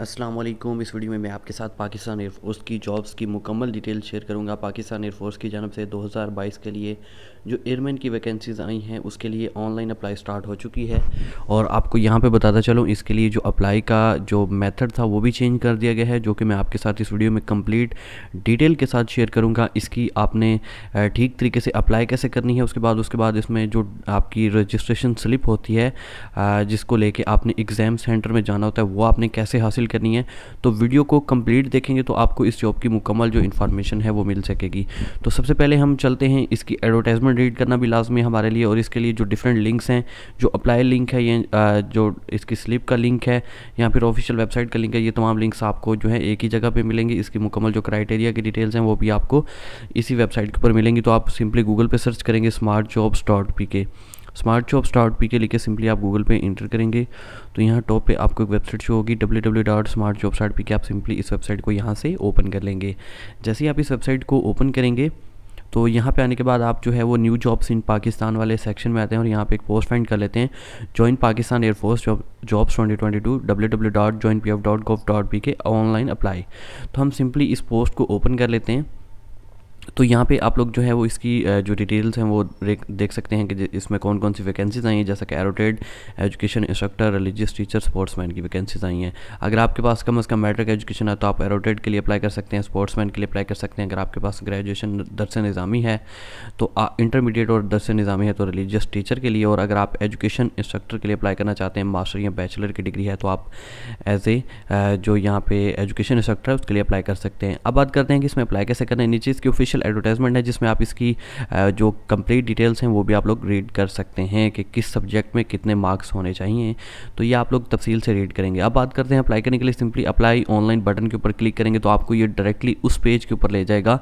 अस्सलाम वालेकुम इस वीडियो में मैं आपके साथ पाकिस्तान एयरफोर्स की जॉब्स की मुकम्मल डिटेल शेयर करूंगा पाकिस्तान एयरफोर्स की जानब से 2022 के लिए जो एयरमैन की वैकेंसीज़ आई हैं उसके लिए ऑनलाइन अप्लाई स्टार्ट हो चुकी है और आपको यहाँ पे बताता चलूँ इसके लिए जो अप्लाई का जो मेथड था वो भी चेंज कर दिया गया है जो कि मैं आपके साथ इस वीडियो में कम्प्लीट डिटेल के साथ शेयर करूँगा इसकी आपने ठीक तरीके से अप्लाई कैसे करनी है उसके बाद उसके बाद इसमें जो आपकी रजिस्ट्रेशन स्लिप होती है जिसको लेके आपने एग्ज़ाम सेंटर में जाना होता है वो आपने कैसे हासिल करनी है तो वीडियो को कंप्लीट देखेंगे तो आपको इस जॉब की मुकम्मल जो इन्फॉर्मेशन है वो मिल सकेगी तो सबसे पहले हम चलते हैं इसकी एडवर्टाइजमेंट रीड करना भी लाजमी हमारे लिए और इसके लिए जो डिफरेंट लिंक्स हैं जो अप्लाई लिंक है ये जो इसकी स्लिप का लिंक है या फिर ऑफिशियल वेबसाइट का लिंक है ये तमाम लिंक्स आपको जो है एक ही जगह पर मिलेंगे इसकी मुकम्मल जो क्राइटेरिया की डिटेल्स हैं वो भी आपको इसी वेबसाइट के ऊपर मिलेंगी तो आप सिंपली गूगल पर सर्च करेंगे smart jobs dot P K smart shop start P K लिखे सिंपली आप गूगल पे इंटर करेंगे तो यहाँ टॉप पे आपको एक वेबसाइट शो होगी W W dot smart job start P K आप सिंपली इस वेबसाइट को यहाँ से ओपन कर लेंगे जैसे ही आप इस वेबसाइट को ओपन करेंगे तो यहाँ पे आने के बाद आप जो है वो न्यू जॉब्स इन पाकिस्तान वाले सेक्शन में आते हैं और यहाँ पे एक पोस्ट फाइंड कर लेते हैं join Pakistan air force jobs twenty twenty two W W dot join P F dot gov dot P K online apply तो हम सिंपली इस पोस्ट को ओपन कर लेते हैं तो यहाँ पे आप लोग जो है वो इसकी जो डिटेल्स हैं वो देख सकते हैं कि इसमें कौन कौन सी वैकेंसीज़ आई हैं जैसा कि एरोटेड education instructor religious teacher sportsman की वैकेंसीज़ आई हैं अगर आपके पास कम अज़ कम मैट्रिक एजुकेशन है तो आप एरोटेड के लिए अप्लाई कर सकते हैं स्पोर्ट्समैन के लिए अप्लाई कर सकते हैं अगर आपके पास ग्रेजुएशन दरस निज़ामी है तो इंटरमीडिएट और दरस निज़ामी है तो रिलीजियस टीचर के लिए और अगर आप एजुकेशन इंस्ट्रक्टर के लिए अप्लाई करना चाहते हैं मास्टर या बैचलर की डिग्री है तो आप एज ए जो यहाँ पे एजुकेशन इंस्ट्रक्टर है उसके लिए अप्लाई कर सकते हैं अब बात करते हैं कि इसमें अप्लाई कैसे करना है नीचे इसकी ऑफिस ऑफिशियल एडवर्टाइजमेंट है जिसमें आप इसकी जो कंप्लीट डिटेल्स हैं वो भी आप लोग रीड कर सकते हैं कि किस सब्जेक्ट में कितने मार्क्स होने चाहिए तो ये आप लोग तफसील से रीड करेंगे अब बात करते हैं अप्लाई करने के लिए सिंपली अप्लाई ऑनलाइन बटन के ऊपर क्लिक करेंगे तो आपको ये डायरेक्टली उस पेज के ऊपर ले जाएगा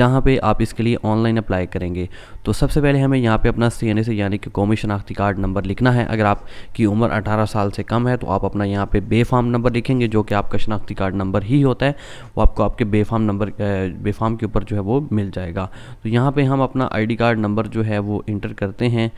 जहाँ पर आप इसके लिए ऑनलाइन अप्लाई करेंगे तो सबसे पहले हमें यहाँ पर अपना सी एन यानी कि कौमी शनाख्ती कार्ड नंबर लिखना है अगर आपकी उम्र अठारह साल से कम है तो आप अपना यहाँ पे बेफाम नंबर लिखेंगे जो कि आपका शनाख्ती कार्ड नंबर ही होता है वो आपको आपके बेफाम नंबर बेफाम के ऊपर जो है वो मिल जाएगा तो यहाँ पे हम अपना आईडी कार्ड नंबर जो है वो इंटर करते हैं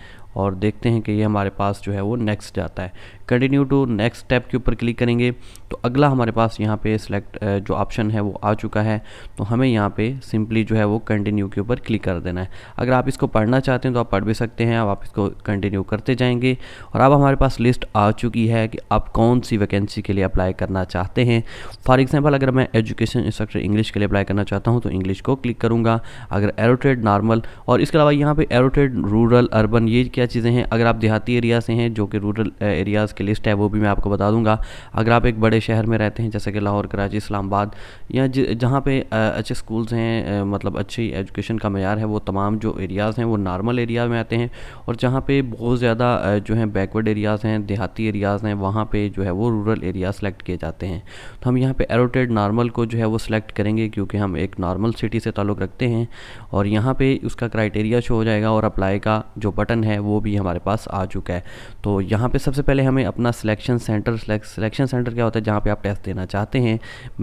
और देखते हैं कि ये हमारे पास जो है वो नेक्स्ट जाता है कंटिन्यू टू नेक्स्ट स्टेप के ऊपर क्लिक करेंगे तो अगला हमारे पास यहाँ पे सिलेक्ट जो ऑप्शन है वो आ चुका है तो हमें यहाँ पे सिंपली जो है वो कंटिन्यू के ऊपर क्लिक कर देना है अगर आप इसको पढ़ना चाहते हैं तो आप पढ़ भी सकते हैं अब आप इसको कंटिन्यू करते जाएंगे और अब हमारे पास लिस्ट आ चुकी है कि आप कौन सी वैकेंसी के लिए अप्लाई करना चाहते हैं फॉर एग्जाम्पल अगर मैं एजुकेशन इंस्ट्रक्टर इंग्लिश के लिए अप्लाई करना चाहता हूँ तो इंग्लिश को क्लिक करूँगा अगर एरोटेड नॉर्मल और इसके अलावा यहाँ पर एरोटेड रूरल अर्बन ये क्या चीज़ें हैं अगर आप देहाती एरिया से हैं जो कि रूरल एरियाज़ की लिस्ट है वो भी मैं आपको बता दूंगा अगर आप एक बड़े शहर में रहते हैं जैसे कि लाहौर कराची इस्लामाबाद या जहाँ पे अच्छे स्कूल्स हैं मतलब अच्छी एजुकेशन का मैार है वो तमाम जो एरियाज़ हैं वो नॉर्मल एरिया में आते हैं और जहाँ पर बहुत ज़्यादा जो है बैकवर्ड एरियाज़ हैं देहाती एरियाज़ हैं वहाँ पर जो है वो रूरल एरिया सेलेक्ट किए जाते हैं तो हम यहाँ पर एरोटेड नॉर्मल को जो है वो सिलेक्ट करेंगे क्योंकि हम एक नॉर्मल सिटी से ताल्लुक़ रखते हैं और यहाँ पर उसका क्राइटेरिया शो हो जाएगा और अप्लाई का जो बटन है वो भी हमारे पास आ चुका है तो यहाँ पर सबसे पहले हमें में अपना सिलेक्शन सेंटर सिलेक्शन सेंटर क्या होता है जहाँ पे आप टेस्ट देना चाहते हैं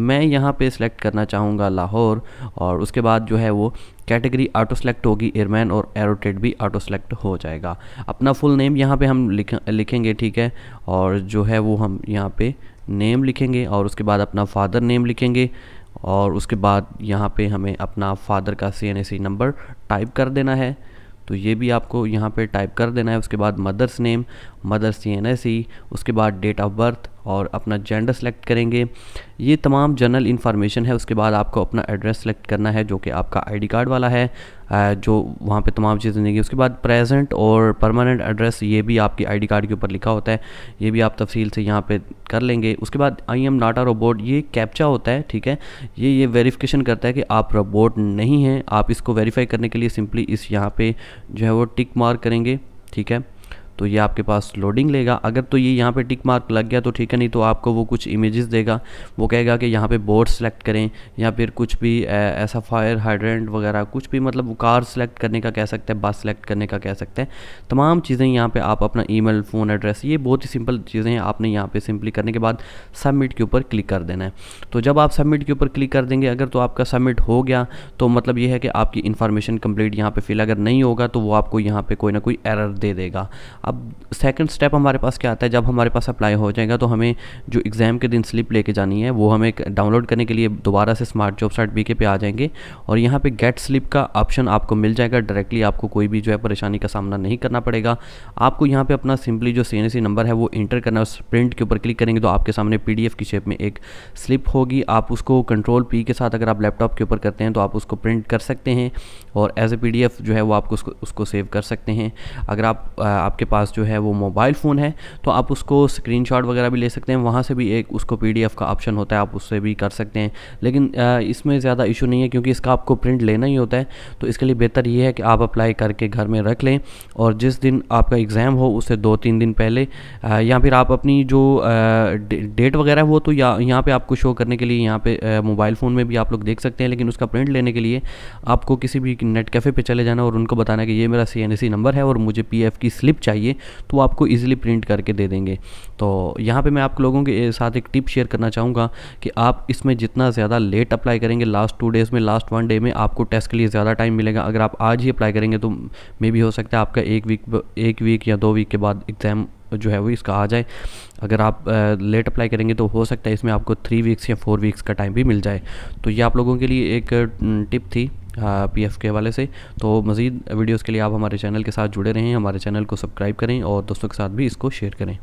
मैं यहाँ पे सिलेक्ट करना चाहूँगा लाहौर और उसके बाद जो है वो कैटेगरी ऑटो सेलेक्ट होगी एयरमैन और एरोटेड भी ऑटो सेलेक्ट हो जाएगा अपना फुल नेम यहाँ पर हम लिख लिखेंगे ठीक है और जो है वो हम यहाँ पर नेम लिखेंगे और उसके बाद अपना फादर नेम लिखेंगे और उसके बाद यहाँ पे हमें अपना फादर का सी नंबर टाइप कर देना है तो ये भी आपको यहाँ पे टाइप कर देना है उसके बाद मदर्स नेम मदर्स सी उसके बाद डेट ऑफ बर्थ और अपना जेंडर सेलेक्ट करेंगे ये तमाम जनरल इन्फॉर्मेशन है उसके बाद आपको अपना एड्रेस सेलेक्ट करना है जो कि आपका आईडी कार्ड वाला है जो वहाँ पे तमाम चीज़ें देंगी उसके बाद प्रेजेंट और परमानेंट एड्रेस ये भी आपकी आईडी कार्ड के ऊपर लिखा होता है ये भी आप तफसील से यहाँ पे कर लेंगे उसके बाद आई एम नाटा रोबोट ये कैप्चा होता है ठीक है ये ये वेरीफिकेशन करता है कि आप रोबोट नहीं हैं आप इसको वेरीफाई करने के लिए सिंपली इस यहाँ पर जो है वो टिक मार करेंगे ठीक है तो ये आपके पास लोडिंग लेगा अगर तो ये यहाँ पे टिक मार्क लग गया तो ठीक है नहीं तो आपको वो कुछ इमेजेस देगा वो कहेगा कि यहाँ पे बोर्ड सेलेक्ट करें या फिर कुछ भी ऐसा फायर हाइड्रेंट वगैरह कुछ भी मतलब वो कार सेलेक्ट करने का कह सकते हैं बस सेलेक्ट करने का कह सकते हैं तमाम चीज़ें यहाँ पर आप अपना ई फ़ोन एड्रेस ये बहुत ही सिंपल चीज़ें हैं आपने यहाँ पर सिंपली करने के बाद सबमिट के ऊपर क्लिक कर देना है तो जब आप सबमिट के ऊपर क्लिक कर देंगे अगर तो आपका सबमिट हो गया तो मतलब ये है कि आपकी इन्फॉर्मेशन कंप्लीट यहाँ पे फिल अगर नहीं होगा तो वो आपको यहाँ पे कोई ना कोई एरर दे देगा अब सेकंड स्टेप हमारे पास क्या आता है जब हमारे पास अप्लाई हो जाएगा तो हमें जो एग्ज़ाम के दिन स्लिप लेके जानी है वो हमें डाउनलोड करने के लिए दोबारा से स्मार्ट जॉब साइट बी के पे आ जाएंगे और यहाँ पे गेट स्लिप का ऑप्शन आपको मिल जाएगा डायरेक्टली आपको कोई भी जो है परेशानी का सामना नहीं करना पड़ेगा आपको यहाँ पर अपना सिंपली जो सी नंबर है वो इंटर करना है उस प्रिंट के ऊपर क्लिक करेंगे तो आपके सामने पी की शेप में एक स्लिप होगी आप उसको कंट्रोल पी के साथ अगर आप लैपटॉप के ऊपर करते हैं तो आप उसको प्रिंट कर सकते हैं और एज ए पी जो है वो आपको उसको उसको सेव कर सकते हैं अगर आप आपके पास पास जो है वो मोबाइल फ़ोन है तो आप उसको स्क्रीन वगैरह भी ले सकते हैं वहाँ से भी एक उसको पी का ऑप्शन होता है आप उससे भी कर सकते हैं लेकिन इसमें ज़्यादा इशू नहीं है क्योंकि इसका आपको प्रिंट लेना ही होता है तो इसके लिए बेहतर ये है कि आप अप्लाई करके घर में रख लें और जिस दिन आपका एग्ज़ाम हो उससे दो तीन दिन पहले या फिर आप अपनी जो डेट वगैरह हो तो या यहाँ पे आपको शो करने के लिए यहाँ पे मोबाइल फ़ोन में भी आप लोग देख सकते हैं लेकिन उसका प्रिंट लेने के लिए आपको किसी भी नेट कैफ़े पे चले जाना और उनको बताना कि ये मेरा सी नंबर है और मुझे पी की स्लिप चाहिए चाहिए तो आपको ईजिली प्रिंट करके दे देंगे तो यहाँ पर मैं आप लोगों के साथ एक टिप शेयर करना चाहूँगा कि आप इसमें जितना ज़्यादा लेट अप्लाई करेंगे लास्ट टू डेज़ में लास्ट वन डे में आपको टेस्ट के लिए ज़्यादा टाइम मिलेगा अगर आप आज ही अप्लाई करेंगे तो मे भी हो सकता है आपका एक वीक एक वीक या दो वीक के बाद एग्ज़ाम जो है वो इसका आ जाए अगर आप लेट अप्लाई करेंगे तो हो सकता है इसमें आपको थ्री वीक्स या फोर वीक्स का टाइम भी मिल जाए तो ये आप लोगों के लिए एक टिप थी पी एफ के हवाले से तो मज़ीद वीडियोज़ के लिए आप हमारे चैनल के साथ जुड़े रहें हमारे चैनल को सब्सक्राइब करें और दोस्तों के साथ भी इसको शेयर करें